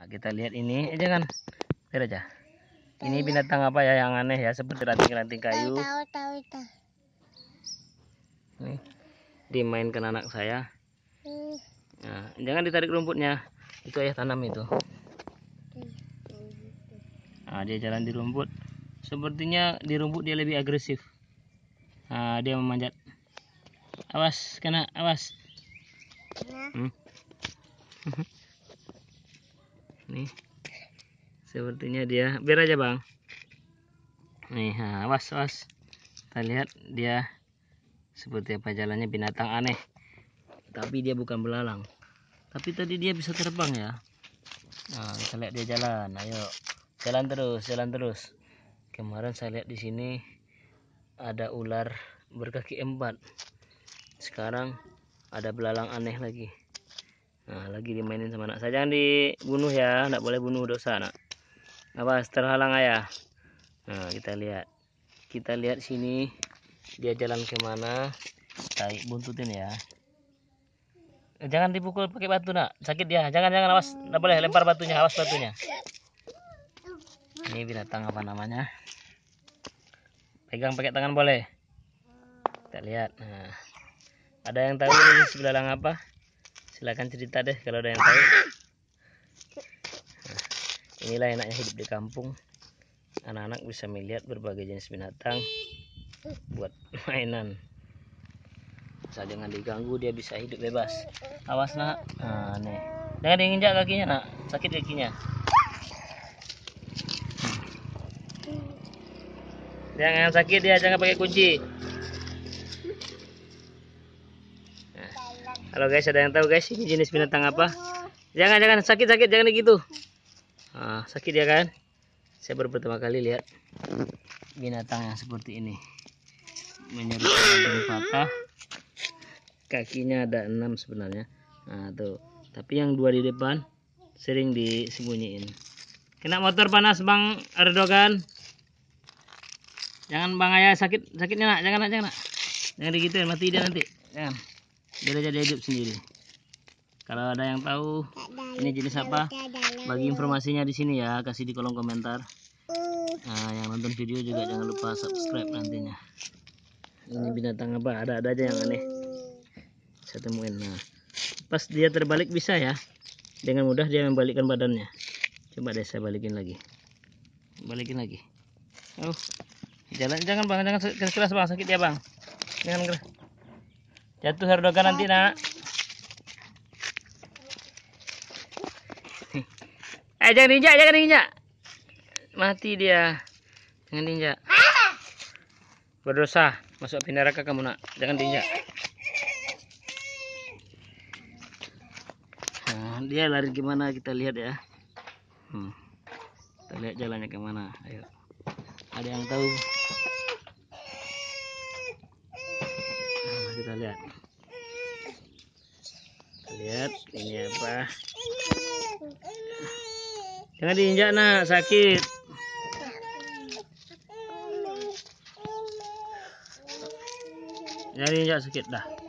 Nah, kita lihat ini aja kan. Lihat aja. Ini binatang apa ya yang aneh ya seperti ranting-ranting kayu. ini Dimainkan anak saya. Hmm. Nah, jangan ditarik rumputnya. Itu ayah tanam itu. Nah, dia jalan di rumput. Sepertinya di rumput dia lebih agresif. Nah, dia memanjat. Awas, kena, awas. Hmm. ini sepertinya dia biar aja bang nih nah, awas awas kita lihat dia seperti apa jalannya binatang aneh tapi dia bukan belalang tapi tadi dia bisa terbang ya nah, kita lihat dia jalan ayo jalan terus jalan terus kemarin saya lihat di sini ada ular berkaki empat sekarang ada belalang aneh lagi nah lagi dimainin sama anak saya jangan dibunuh ya tidak boleh bunuh dosa nak apa terhalang ayah nah kita lihat kita lihat sini dia jalan kemana tai buntutin ya eh, jangan dipukul pakai batu nak sakit ya. jangan jangan awas tidak boleh lempar batunya awas batunya ini binatang apa namanya pegang pakai tangan boleh kita lihat nah ada yang tahu ini sebelah apa silahkan cerita deh kalau ada yang tahu nah, inilah enaknya hidup di kampung anak-anak bisa melihat berbagai jenis binatang buat mainan asal jangan diganggu dia bisa hidup bebas awas nak nah, nih jangan diinjak kakinya nak sakit kakinya jangan sakit dia jangan pakai kunci Halo guys ada yang tahu guys ini jenis binatang apa? Jangan jangan sakit sakit jangan gitu. Ah sakit ya kan? Saya baru pertama kali lihat binatang yang seperti ini. Menyerupai patah. Kakinya ada enam sebenarnya. Nah, tuh. Tapi yang dua di depan sering disembunyiin. Kena motor panas Bang Erdogan. Jangan Bang Ayah sakit sakitnya nak, jangan nak, jangan nak. Jangan digituin mati dia nanti. Jangan belajar dia hidup sendiri kalau ada yang tahu ini jenis apa bagi informasinya di sini ya kasih di kolom komentar nah, yang nonton video juga jangan lupa subscribe nantinya ini binatang apa ada ada aja yang aneh saya temuin nah pas dia terbalik bisa ya dengan mudah dia membalikkan badannya coba deh saya balikin lagi balikin lagi oh jalan jangan bang jangan keras bang sakit ya bang jangan keras Jatuh hardoga nanti nak. Eh jangan injak, jangan injak. Mati dia. Jangan injak, Berdosa, masuk api kamu nak. Jangan injak. Nah, dia lari gimana kita lihat ya. Hmm. Kita lihat jalannya kemana. Ayo. Ada yang tahu? lihat ini apa jangan diinjak nak sakit jangan diinjak sakit dah